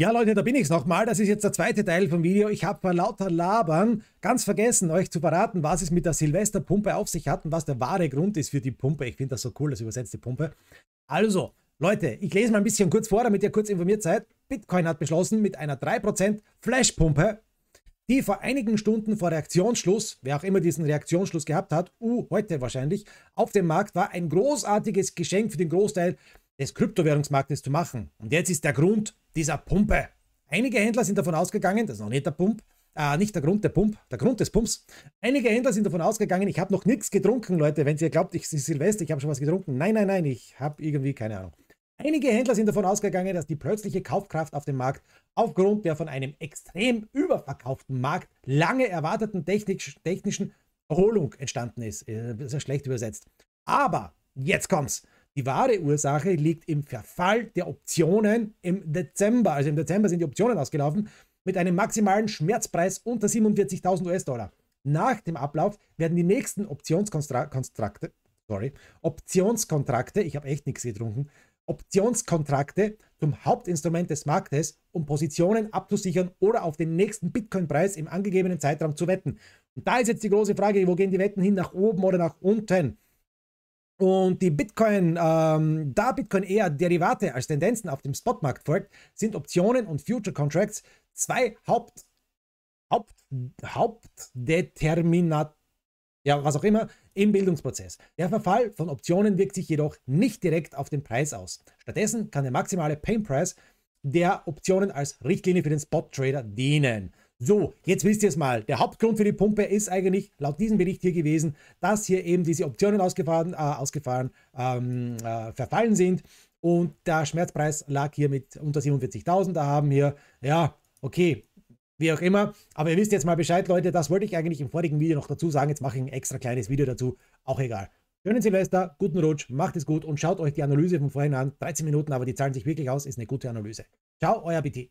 Ja, Leute, da bin ich's nochmal. Das ist jetzt der zweite Teil vom Video. Ich habe vor lauter Labern ganz vergessen, euch zu verraten, was es mit der Silvesterpumpe auf sich hat und was der wahre Grund ist für die Pumpe. Ich finde das so cool, das übersetzt die Pumpe. Also, Leute, ich lese mal ein bisschen kurz vor, damit ihr kurz informiert seid. Bitcoin hat beschlossen, mit einer 3% Flashpumpe, die vor einigen Stunden vor Reaktionsschluss, wer auch immer diesen Reaktionsschluss gehabt hat, uh, heute wahrscheinlich, auf dem Markt war, ein großartiges Geschenk für den Großteil des Kryptowährungsmarktes zu machen. Und jetzt ist der Grund dieser Pumpe. Einige Händler sind davon ausgegangen, das ist noch nicht der Pump, äh, nicht der Grund der Pump, der Grund des Pumps. Einige Händler sind davon ausgegangen, ich habe noch nichts getrunken, Leute. Wenn ihr glaubt, ich bin Silvester, ich habe schon was getrunken. Nein, nein, nein, ich habe irgendwie keine Ahnung. Einige Händler sind davon ausgegangen, dass die plötzliche Kaufkraft auf dem Markt aufgrund der von einem extrem überverkauften Markt lange erwarteten technisch, technischen Erholung entstanden ist. Das ist ja schlecht übersetzt. Aber jetzt kommt's. Die wahre Ursache liegt im Verfall der Optionen im Dezember. Also im Dezember sind die Optionen ausgelaufen mit einem maximalen Schmerzpreis unter 47.000 US-Dollar. Nach dem Ablauf werden die nächsten Optionskontrakte, sorry, Optionskontrakte, ich habe echt nichts getrunken, Optionskontrakte zum Hauptinstrument des Marktes, um Positionen abzusichern oder auf den nächsten Bitcoin-Preis im angegebenen Zeitraum zu wetten. Und da ist jetzt die große Frage, wo gehen die Wetten hin, nach oben oder nach unten? und die Bitcoin, ähm, da Bitcoin eher Derivate als Tendenzen auf dem Spotmarkt folgt, sind Optionen und Future Contracts zwei Haupt, Haupt, Hauptdeterminat, ja, was auch immer, im Bildungsprozess. Der Verfall von Optionen wirkt sich jedoch nicht direkt auf den Preis aus. Stattdessen kann der maximale Pain Price der Optionen als Richtlinie für den Spot Trader dienen. So, jetzt wisst ihr es mal. Der Hauptgrund für die Pumpe ist eigentlich laut diesem Bericht hier gewesen, dass hier eben diese Optionen ausgefahren, äh, ausgefahren ähm, äh, verfallen sind. Und der Schmerzpreis lag hier mit unter 47.000. Da haben wir, ja, okay, wie auch immer. Aber ihr wisst jetzt mal Bescheid, Leute. Das wollte ich eigentlich im vorigen Video noch dazu sagen. Jetzt mache ich ein extra kleines Video dazu. Auch egal. Schönen Silvester, guten Rutsch, macht es gut und schaut euch die Analyse von vorhin an. 13 Minuten, aber die zahlen sich wirklich aus. Ist eine gute Analyse. Ciao, euer BT.